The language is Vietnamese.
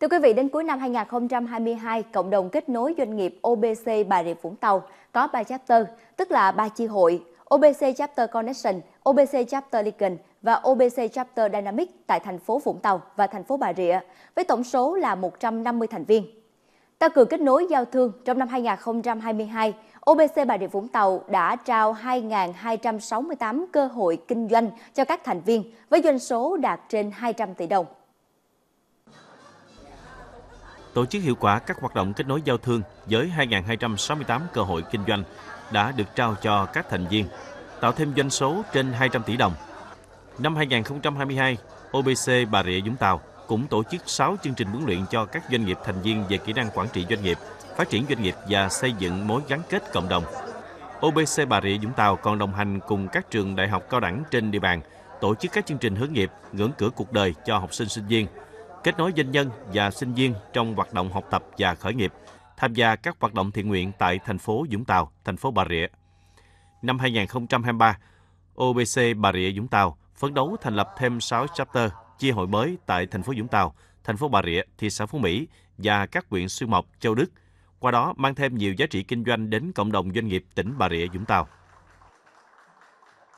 Thưa quý vị, đến cuối năm 2022, cộng đồng kết nối doanh nghiệp OBC Bà Rịa Vũng Tàu có 3 chapter, tức là 3 chi hội OBC Chapter Connection, OBC Chapter Lincoln và OBC Chapter Dynamic tại thành phố Vũng Tàu và thành phố Bà Rịa, với tổng số là 150 thành viên. Tăng cường kết nối giao thương trong năm 2022, OBC Bà Rịa Vũng Tàu đã trao 2.268 cơ hội kinh doanh cho các thành viên với doanh số đạt trên 200 tỷ đồng tổ chức hiệu quả các hoạt động kết nối giao thương với 2.268 cơ hội kinh doanh đã được trao cho các thành viên, tạo thêm doanh số trên 200 tỷ đồng. Năm 2022, OBC Bà Rịa Vũng Tàu cũng tổ chức 6 chương trình huấn luyện cho các doanh nghiệp thành viên về kỹ năng quản trị doanh nghiệp, phát triển doanh nghiệp và xây dựng mối gắn kết cộng đồng. OBC Bà Rịa Vũng Tàu còn đồng hành cùng các trường đại học cao đẳng trên địa bàn tổ chức các chương trình hướng nghiệp, ngưỡng cửa cuộc đời cho học sinh sinh viên, kết nối doanh nhân và sinh viên trong hoạt động học tập và khởi nghiệp, tham gia các hoạt động thiện nguyện tại thành phố Dũng Tàu, thành phố Bà Rịa. Năm 2023, OBC Bà Rịa Dũng Tàu phấn đấu thành lập thêm 6 chapter chia hội mới tại thành phố Dũng Tàu, thành phố Bà Rịa, thị xã Phú Mỹ và các huyện Xuyên Mộc, Châu Đức, qua đó mang thêm nhiều giá trị kinh doanh đến cộng đồng doanh nghiệp tỉnh Bà Rịa Dũng Tàu.